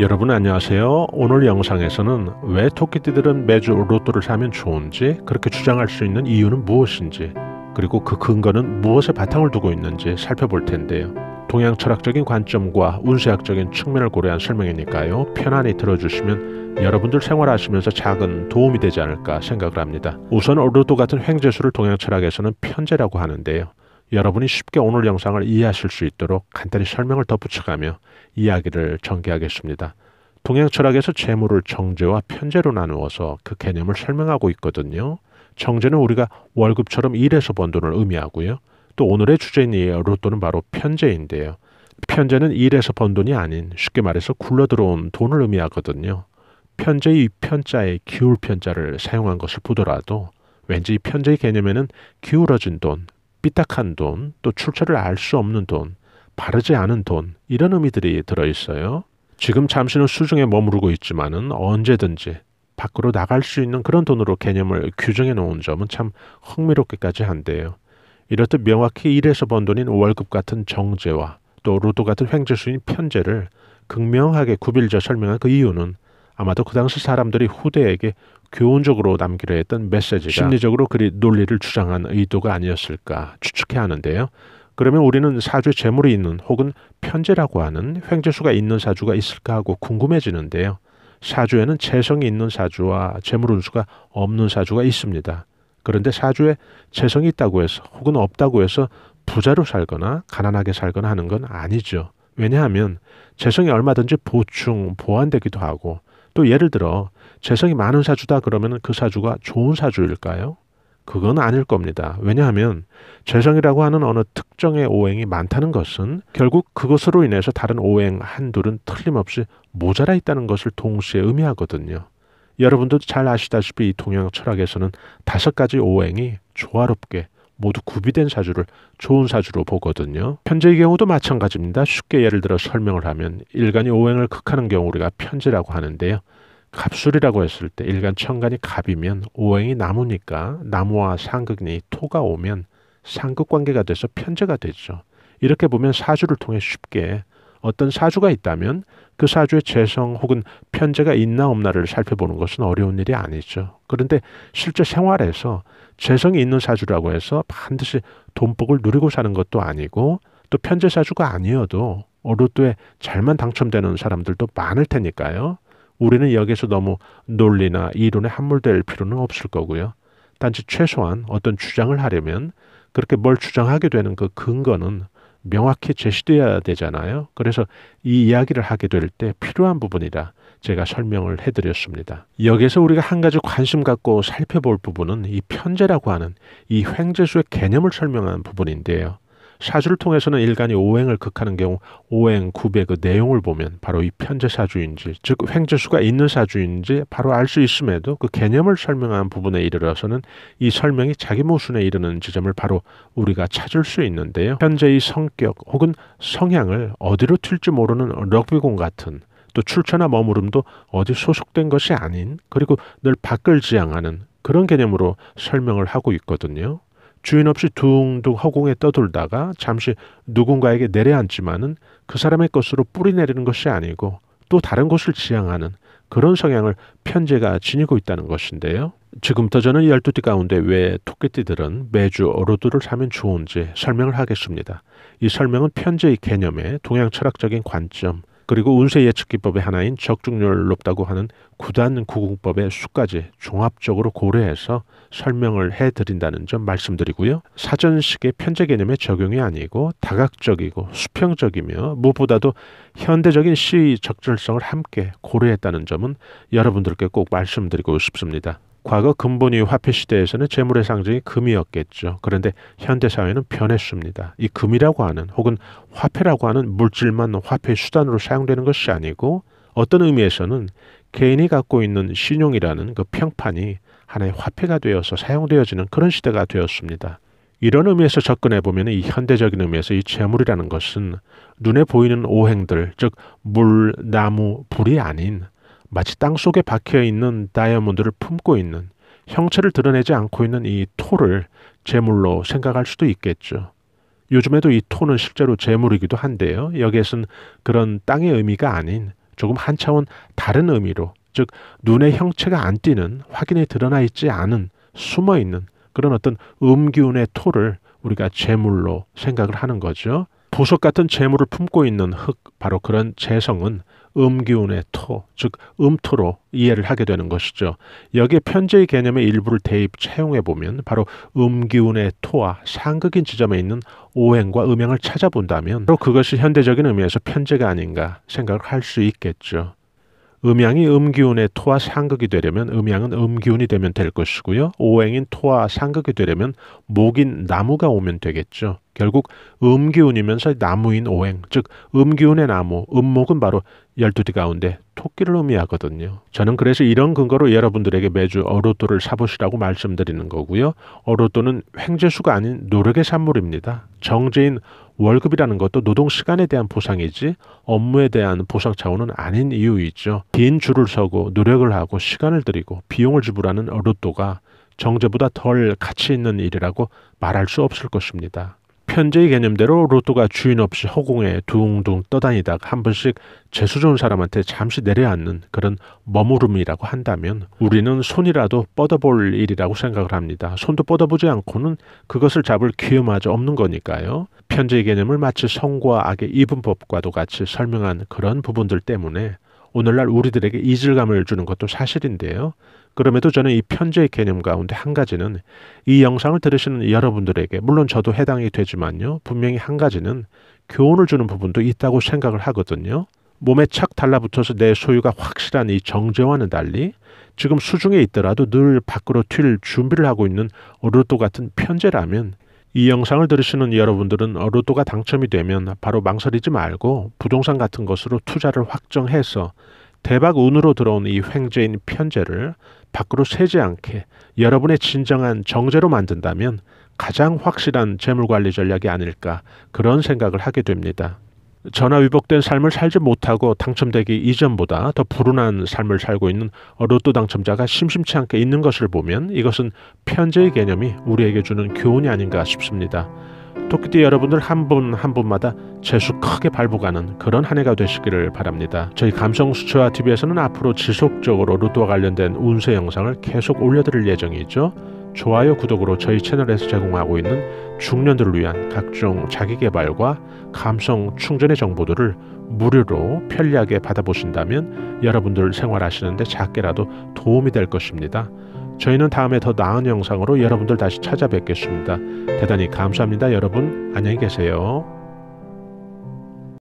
여러분 안녕하세요. 오늘 영상에서는 왜 토끼띠들은 매주 로또를 사면 좋은지 그렇게 주장할 수 있는 이유는 무엇인지 그리고 그 근거는 무엇에 바탕을 두고 있는지 살펴볼 텐데요. 동양 철학적인 관점과 운세학적인 측면을 고려한 설명이니까요. 편안히 들어주시면 여러분들 생활하시면서 작은 도움이 되지 않을까 생각을 합니다. 우선 로또 같은 횡재수를 동양 철학에서는 편재라고 하는데요. 여러분이 쉽게 오늘 영상을 이해하실 수 있도록 간단히 설명을 덧붙여가며 이야기를 전개하겠습니다. 동양 철학에서 재물을 정제와 편제로 나누어서 그 개념을 설명하고 있거든요. 정제는 우리가 월급처럼 일해서 번 돈을 의미하고요. 또 오늘의 주제인 로또는 바로 편제인데요. 편제는 일해서 번 돈이 아닌 쉽게 말해서 굴러 들어온 돈을 의미하거든요. 편제의 편자에 기울 편자를 사용한 것을 보더라도 왠지 편제의 개념에는 기울어진 돈, 삐딱한 돈, 또 출처를 알 수 없는 돈, 바르지 않은 돈 이런 의미들이 들어 있어요. 지금 잠시는 수중에 머무르고 있지만은 언제든지 밖으로 나갈 수 있는 그런 돈으로 개념을 규정해 놓은 점은 참 흥미롭기까지 한데요. 이렇듯 명확히 일해서 번 돈인 월급 같은 정제와 또 로또 같은 횡재수인 편제를 극명하게 구별져 설명한 그 이유는 아마도 그 당시 사람들이 후대에게 교훈적으로 남기려 했던 메시지가 심리적으로 그리 논리를 주장한 의도가 아니었을까 추측해 하는데요. 그러면 우리는 사주에 재물이 있는 혹은 편재라고 하는 횡재수가 있는 사주가 있을까 하고 궁금해지는데요. 사주에는 재성이 있는 사주와 재물운수가 없는 사주가 있습니다. 그런데 사주에 재성이 있다고 해서 혹은 없다고 해서 부자로 살거나 가난하게 살거나 하는 건 아니죠. 왜냐하면 재성이 얼마든지 보충, 보완되기도 하고 또 예를 들어 재성이 많은 사주다 그러면 그 사주가 좋은 사주일까요? 그건 아닐 겁니다. 왜냐하면 죄성이라고 하는 어느 특정의 오행이 많다는 것은 결국 그것으로 인해서 다른 오행 한둘은 틀림없이 모자라 있다는 것을 동시에 의미하거든요. 여러분도 잘 아시다시피 이 동양 철학에서는 다섯 가지 오행이 조화롭게 모두 구비된 사주를 좋은 사주로 보거든요. 편제의 경우도 마찬가지입니다. 쉽게 예를 들어 설명을 하면 일간이 오행을 극하는 경우 우리가 편제라고 하는데요. 갑술이라고 했을 때 일간 천간이 갑이면 오행이 나무니까 나무와 상극이 토가 오면 상극 관계가 돼서 편제가 되죠. 이렇게 보면 사주를 통해 쉽게 어떤 사주가 있다면 그 사주의 재성 혹은 편제가 있나 없나를 살펴보는 것은 어려운 일이 아니죠. 그런데 실제 생활에서 재성이 있는 사주라고 해서 반드시 돈복을 누리고 사는 것도 아니고 또 편제 사주가 아니어도 오로도에 잘만 당첨되는 사람들도 많을 테니까요. 우리는 여기서 너무 논리나 이론에 함몰될 필요는 없을 거고요. 단지 최소한 어떤 주장을 하려면 그렇게 뭘 주장하게 되는 그 근거는 명확히 제시되어야 되잖아요. 그래서 이 이야기를 하게 될 때 필요한 부분이라 제가 설명을 해드렸습니다. 여기서 우리가 한 가지 관심 갖고 살펴볼 부분은 이 편제라고 하는 이 횡재수의 개념을 설명하는 부분인데요. 샤주를 통해서는 일간이 오행을 극하는 경우 오행, 구배 그 내용을 보면 바로 이 편제 사주인지즉 횡재수가 있는 사주인지 바로 알 수 있음에도 그 개념을 설명한 부분에 이르러서는 이 설명이 자기 모순에 이르는 지점을 바로 우리가 찾을 수 있는데요. 현재의 성격 혹은 성향을 어디로 튈지 모르는 럭비공 같은 또 출처나 머무름도 어디 소속된 것이 아닌 그리고 늘 밖을 지향하는 그런 개념으로 설명을 하고 있거든요. 주인 없이 둥둥 허공에 떠돌다가 잠시 누군가에게 내려앉지만은 그 사람의 것으로 뿌리내리는 것이 아니고 또 다른 곳을 지향하는 그런 성향을 편재가 지니고 있다는 것인데요. 지금부터 저는 열두 띠 가운데 왜 토끼띠들은 매주 어루드를 사면 좋은지 설명을 하겠습니다. 이 설명은 편재의 개념에 동양 철학적인 관점, 그리고 운세 예측 기법의 하나인 적중률 높다고 하는 구단 구공법의 수까지 종합적으로 고려해서 설명을 해 드린다는 점 말씀드리고요. 사전식의 편제 개념의 적용이 아니고 다각적이고 수평적이며 무엇보다도 현대적인 시의 적절성을 함께 고려했다는 점은 여러분들께 꼭 말씀드리고 싶습니다. 과거 근본이 화폐 시대에서는 재물의 상징이 금이었겠죠. 그런데 현대 사회는 변했습니다. 이 금이라고 하는 혹은 화폐라고 하는 물질만 화폐 수단으로 사용되는 것이 아니고 어떤 의미에서는 개인이 갖고 있는 신용이라는 그 평판이 하나의 화폐가 되어서 사용되어지는 그런 시대가 되었습니다. 이런 의미에서 접근해 보면 이 현대적인 의미에서 이 재물이라는 것은 눈에 보이는 오행들, 즉 물, 나무, 불이 아닌 마치 땅 속에 박혀 있는 다이아몬드를 품고 있는 형체를 드러내지 않고 있는 이 토를 재물로 생각할 수도 있겠죠. 요즘에도 이 토는 실제로 재물이기도 한데요. 여기에선 그런 땅의 의미가 아닌 조금 한 차원 다른 의미로 즉 눈의 형체가 안 띄는 확인이 드러나 있지 않은 숨어 있는 그런 어떤 음기운의 토를 우리가 재물로 생각을 하는 거죠. 보석 같은 재물을 품고 있는 흙 바로 그런 재성은 음기운의 토, 즉 음토로 이해를 하게 되는 것이죠. 여기에 편제의 개념의 일부를 대입 채용해 보면 바로 음기운의 토와 상극인 지점에 있는 오행과 음양을 찾아본다면 바로 그것이 현대적인 의미에서 편제가 아닌가 생각할수 있겠죠. 음양이 음기운의 토와 상극이 되려면 음양은 음기운이 되면 될 것이고요. 오행인 토와 상극이 되려면 목인 나무가 오면 되겠죠. 결국 음기운이면서 나무인 오행, 즉 음기운의 나무, 음목은 바로 열두디 가운데 토끼를 의미하거든요. 저는 그래서 이런 근거로 여러분들에게 매주 어로도를 사보시라고 말씀드리는 거고요. 어로도는 횡재수가 아닌 노력의 산물입니다. 정제인 월급이라는 것도 노동 시간에 대한 보상이지 업무에 대한 보상 차원은 아닌 이유이죠. 긴 줄을 서고 노력을 하고 시간을 들이고 비용을 지불하는 로또가 정제보다 덜 가치 있는 일이라고 말할 수 없을 것입니다. 현재의 개념대로 로또가 주인 없이 허공에 둥둥 떠다니다가 한 번씩 재수 좋은 사람한테 잠시 내려앉는 그런 머무름이라고 한다면 우리는 손이라도 뻗어볼 일이라고 생각을 합니다. 손도 뻗어보지 않고는 그것을 잡을 기회마저 없는 거니까요. 편제의 개념을 마치 성과 악의 이분법과도 같이 설명한 그런 부분들 때문에 오늘날 우리들에게 이질감을 주는 것도 사실인데요. 그럼에도 저는 이 편지의 개념 가운데 한 가지는 이 영상을 들으시는 여러분들에게 물론 저도 해당이 되지만요. 분명히 한 가지는 교훈을 주는 부분도 있다고 생각을 하거든요. 몸에 착 달라붙어서 내 소유가 확실한 이 정제와는 달리 지금 수중에 있더라도 늘 밖으로 튈 준비를 하고 있는 오르도 같은 편제라면 이 영상을 들으시는 여러분들은 로또가 당첨이 되면 바로 망설이지 말고 부동산 같은 것으로 투자를 확정해서 대박 운으로 들어온 이 횡재인 편제를 밖으로 새지 않게 여러분의 진정한 정제로 만든다면 가장 확실한 재물 관리 전략이 아닐까 그런 생각을 하게 됩니다. 전화 위복된 삶을 살지 못하고 당첨되기 이전보다 더 불운한 삶을 살고 있는 로또 당첨자가 심심치 않게 있는 것을 보면 이것은 편제의 개념이 우리에게 주는 교훈이 아닌가 싶습니다. 토끼띠 여러분들 한 분한 한 분마다 재수 크게 발부가는 그런 한 해가 되시기를 바랍니다. 저희 감성수채와 TV에서는 앞으로 지속적으로 로또와 관련된 운세 영상을 계속 올려드릴 예정이죠. 좋아요, 구독으로 저희 채널에서 제공하고 있는 중년들을 위한 각종 자기개발과 감성 충전의 정보들을 무료로 편리하게 받아보신다면 여러분들 생활하시는데 작게라도 도움이 될 것입니다. 저희는 다음에 더 나은 영상으로 여러분들 다시 찾아뵙겠습니다. 대단히 감사합니다. 여러분 안녕히 계세요.